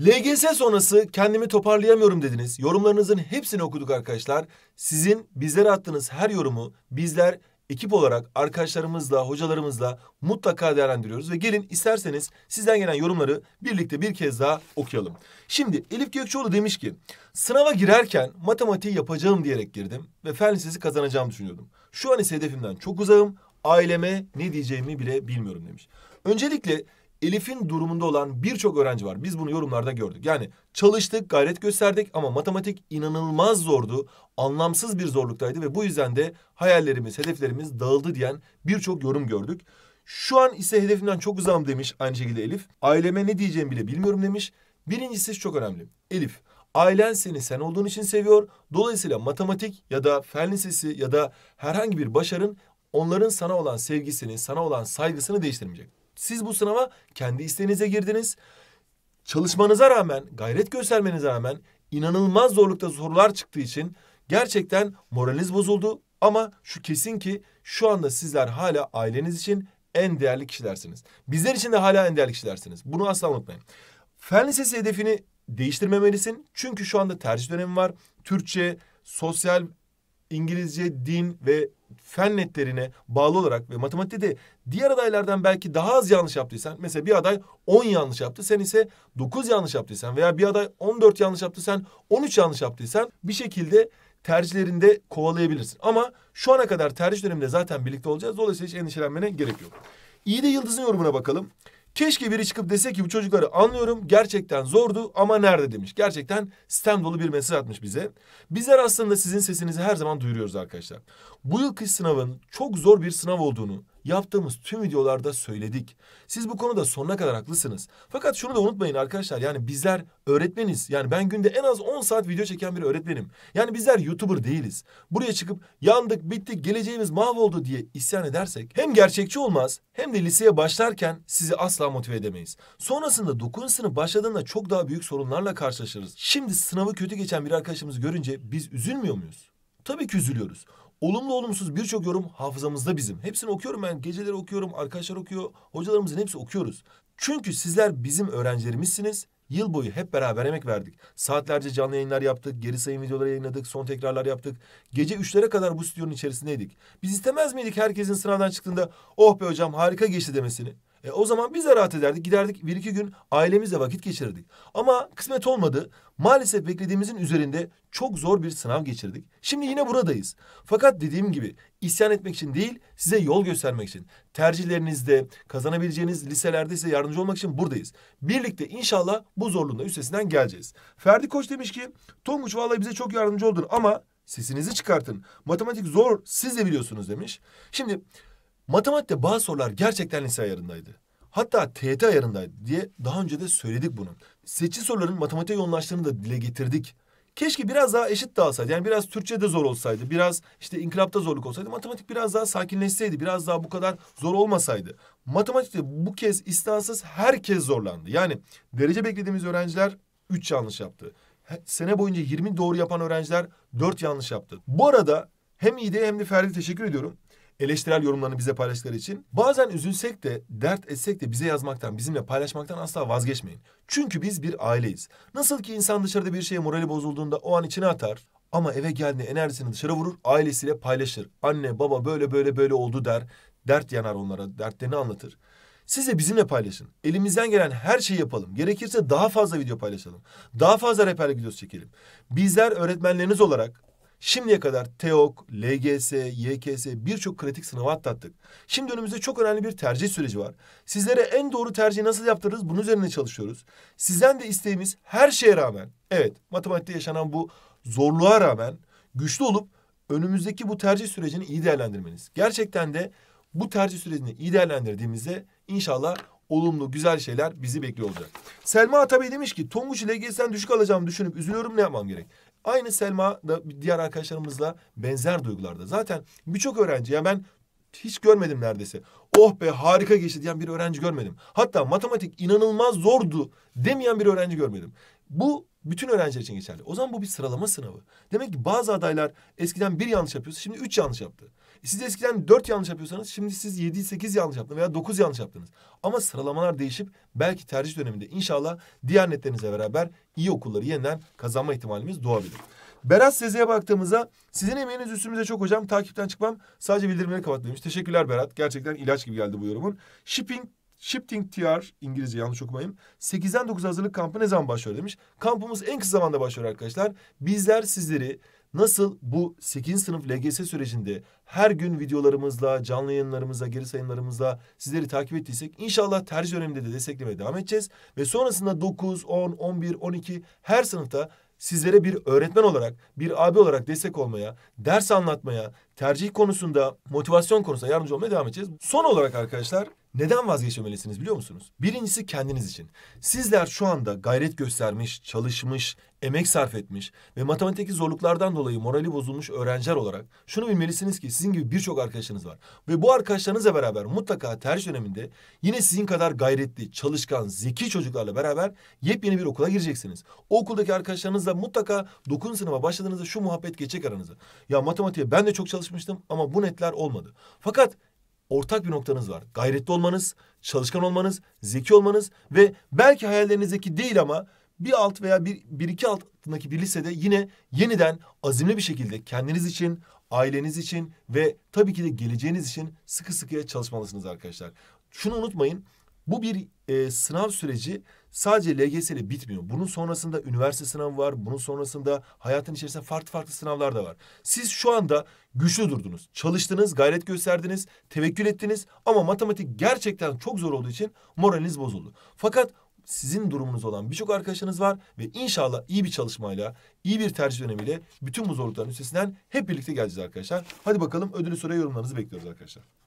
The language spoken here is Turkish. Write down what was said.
LGS sonrası kendimi toparlayamıyorum dediniz. Yorumlarınızın hepsini okuduk arkadaşlar. Sizin bizlere attığınız her yorumu bizler ekip olarak arkadaşlarımızla, hocalarımızla mutlaka değerlendiriyoruz. Ve gelin isterseniz sizden gelen yorumları birlikte bir kez daha okuyalım. Şimdi Elif Gökçeoğlu demiş ki sınava girerken matematiği yapacağım diyerek girdim ve fen lisesi kazanacağımı düşünüyordum. Şu an ise hedefimden çok uzağım aileme ne diyeceğimi bile bilmiyorum demiş. Öncelikle Elif'in durumunda olan birçok öğrenci var. Biz bunu yorumlarda gördük. Yani çalıştık, gayret gösterdik ama matematik inanılmaz zordu. Anlamsız bir zorluktaydı ve bu yüzden de hayallerimiz, hedeflerimiz dağıldı diyen birçok yorum gördük. Şu an ise hedefimden çok uzağım demiş aynı şekilde Elif. Aileme ne diyeceğimi bile bilmiyorum demiş. Birincisi çok önemli. Elif, ailen seni sen olduğun için seviyor. Dolayısıyla matematik ya da fen lisesi ya da herhangi bir başarın onların sana olan sevgisini, sana olan saygısını değiştirmeyecek. Siz bu sınava kendi isteğinize girdiniz. Çalışmanıza rağmen, gayret göstermenize rağmen inanılmaz zorlukta sorular çıktığı için gerçekten moraliniz bozuldu. Ama şu kesin ki şu anda sizler hala aileniz için en değerli kişilersiniz. Bizler için de hala en değerli kişilersiniz. Bunu asla unutmayın. Fen lisesi hedefini değiştirmemelisin. Çünkü şu anda tercih dönemi var. Türkçe, sosyal İngilizce, din ve fen netlerine bağlı olarak ve matematikte de diğer adaylardan belki daha az yanlış yaptıysan mesela bir aday 10 yanlış yaptı sen ise 9 yanlış yaptıysan veya bir aday 14 yanlış yaptı sen 13 yanlış yaptıysan bir şekilde tercihlerinde kovalayabilirsin. Ama şu ana kadar tercih döneminde zaten birlikte olacağız. Dolayısıyla hiç endişelenmene gerek yok. İyi de Yıldız'ın yorumuna bakalım. Keşke biri çıkıp dese ki bu çocukları anlıyorum gerçekten zordu ama nerede demiş. Gerçekten sistem dolu bir mesaj atmış bize. Bizler aslında sizin sesinizi her zaman duyuruyoruz arkadaşlar. Bu yıl kış sınavın çok zor bir sınav olduğunu, yaptığımız tüm videolarda söyledik. Siz bu konuda sonuna kadar haklısınız. Fakat şunu da unutmayın arkadaşlar yani bizler öğretmeniz. Yani ben günde en az 10 saat video çeken bir öğretmenim. Yani bizler YouTuber değiliz. Buraya çıkıp yandık, bittik, geleceğimiz mahvoldu diye isyan edersek hem gerçekçi olmaz hem de liseye başlarken sizi asla motive edemeyiz. Sonrasında 9. sınıf başladığında çok daha büyük sorunlarla karşılaşırız. Şimdi sınavı kötü geçen bir arkadaşımızı görünce biz üzülmüyor muyuz? Tabii ki üzülüyoruz. Olumlu olumsuz birçok yorum hafızamızda bizim. Hepsini okuyorum ben. Geceleri okuyorum, arkadaşlar okuyor, hocalarımızın hepsi okuyoruz. Çünkü sizler bizim öğrencilerimizsiniz. Yıl boyu hep beraber emek verdik. Saatlerce canlı yayınlar yaptık, geri sayım videoları yayınladık, son tekrarlar yaptık. Gece üçlere kadar bu stüdyonun içerisindeydik. Biz istemez miydik herkesin sınavdan çıktığında oh be hocam harika geçti demesini? E, o zaman biz de rahat ederdik. Giderdik bir iki gün ailemizle vakit geçirirdik. Ama kısmet olmadı. Maalesef beklediğimizin üzerinde çok zor bir sınav geçirdik. Şimdi yine buradayız. Fakat dediğim gibi isyan etmek için değil size yol göstermek için. Tercihlerinizde kazanabileceğiniz liselerde size yardımcı olmak için buradayız. Birlikte inşallah bu zorluğun da üstesinden geleceğiz. Ferdi Koç demiş ki Tonguç vallahi bize çok yardımcı oldun ama sesinizi çıkartın. Matematik zor siz de biliyorsunuz demiş. Şimdi Matematikte bazı sorular gerçekten lise ayarındaydı. Hatta TET ayarındaydı diye daha önce de söyledik bunu. Seçici soruların matematiğe yoğunlaştığını da dile getirdik. Keşke biraz daha eşit dağılsaydı. Yani biraz Türkçe'de zor olsaydı. Biraz işte inkılapta zorluk olsaydı. Matematik biraz daha sakinleşseydi. Biraz daha bu kadar zor olmasaydı. Matematikte bu kez istansız herkes zorlandı. Yani derece beklediğimiz öğrenciler üç yanlış yaptı. Sene boyunca 20 doğru yapan öğrenciler dört yanlış yaptı. Bu arada hem İde hem de Ferdi teşekkür ediyorum eleştirel yorumlarını bize paylaştıkları için. Bazen üzülsek de, dert etsek de bize yazmaktan, bizimle paylaşmaktan asla vazgeçmeyin. Çünkü biz bir aileyiz. Nasıl ki insan dışarıda bir şeye morali bozulduğunda o an içine atar. Ama eve geldiğinde enerjisini dışarı vurur, ailesiyle paylaşır. Anne, baba böyle böyle böyle oldu der. Dert yanar onlara, dertlerini anlatır. Siz de bizimle paylaşın. Elimizden gelen her şeyi yapalım. Gerekirse daha fazla video paylaşalım. Daha fazla rehberlik videosu çekelim. Bizler öğretmenleriniz olarak Şimdiye kadar TEOK, LGS, YKS birçok kritik sınava atlattık. Şimdi önümüzde çok önemli bir tercih süreci var. Sizlere en doğru tercihi nasıl yaptırırız bunun üzerine çalışıyoruz. Sizden de isteğimiz her şeye rağmen, evet matematikte yaşanan bu zorluğa rağmen güçlü olup önümüzdeki bu tercih sürecini iyi değerlendirmeniz. Gerçekten de bu tercih sürecini iyi değerlendirdiğimizde inşallah olumlu güzel şeyler bizi bekliyor olacak. Selma Atabey demiş ki Tonguç LGS'den düşük alacağımı düşünüp üzülüyorum ne yapmam gerek? Aynı Selma da diğer arkadaşlarımızla benzer duygularda. Zaten birçok öğrenci ya ben hiç görmedim neredeyse. Oh be harika geçti diyen bir öğrenci görmedim. Hatta matematik inanılmaz zordu demeyen bir öğrenci görmedim. Bu bütün öğrenciler için geçerli. O zaman bu bir sıralama sınavı. Demek ki bazı adaylar eskiden bir yanlış yapıyorsa şimdi üç yanlış yaptı. Siz eskiden dört yanlış yapıyorsanız şimdi siz yedi sekiz yanlış yaptınız veya dokuz yanlış yaptınız. Ama sıralamalar değişip belki tercih döneminde inşallah diğer netlerinizle beraber iyi okulları yeniden kazanma ihtimalimiz doğabilir. Berat Seze'ye baktığımızda sizin emeğiniz üstümüze çok hocam. Takipten çıkmam sadece bildirimleri kapat demiş. Teşekkürler Berat. Gerçekten ilaç gibi geldi bu yorumun. Shipping Shifting TR İngilizce yanlış okumayayım. 8'den 9 hazırlık kampı ne zaman başlıyor demiş. Kampımız en kısa zamanda başlıyor arkadaşlar. Bizler sizleri Nasıl bu 8. sınıf LGS sürecinde her gün videolarımızla, canlı yayınlarımızla, geri sayımlarımızla sizleri takip ettiysek inşallah tercih döneminde de desteklemeye devam edeceğiz. Ve sonrasında 9, 10, 11, 12 her sınıfta sizlere bir öğretmen olarak, bir abi olarak destek olmaya, ders anlatmaya, tercih konusunda, motivasyon konusunda yardımcı olmaya devam edeceğiz. Son olarak arkadaşlar neden vazgeçmemelisiniz biliyor musunuz? Birincisi kendiniz için. Sizler şu anda gayret göstermiş, çalışmış, emek sarf etmiş ve matematikteki zorluklardan dolayı morali bozulmuş öğrenciler olarak şunu bilmelisiniz ki sizin gibi birçok arkadaşınız var. Ve bu arkadaşlarınızla beraber mutlaka tercih döneminde yine sizin kadar gayretli, çalışkan, zeki çocuklarla beraber yepyeni bir okula gireceksiniz. O okuldaki arkadaşlarınızla mutlaka dokun sınıfa başladığınızda şu muhabbet geçecek aranızda. Ya matematiğe ben de çok çalışmıştım ama bu netler olmadı. Fakat ortak bir noktanız var. Gayretli olmanız, çalışkan olmanız, zeki olmanız ve belki hayallerinizdeki değil ama bir alt veya bir, bir iki altındaki bir lisede yine yeniden azimli bir şekilde kendiniz için, aileniz için ve tabii ki de geleceğiniz için sıkı sıkıya çalışmalısınız arkadaşlar. Şunu unutmayın. Bu bir e, sınav süreci sadece LGS ile bitmiyor. Bunun sonrasında üniversite sınavı var. Bunun sonrasında hayatın içerisinde farklı farklı sınavlar da var. Siz şu anda güçlü durdunuz. Çalıştınız, gayret gösterdiniz, tevekkül ettiniz ama matematik gerçekten çok zor olduğu için moraliniz bozuldu. Fakat sizin durumunuz olan birçok arkadaşınız var ve inşallah iyi bir çalışmayla, iyi bir tercih dönemiyle bütün bu zorlukların üstesinden hep birlikte geleceğiz arkadaşlar. Hadi bakalım ödülü soruya yorumlarınızı bekliyoruz arkadaşlar.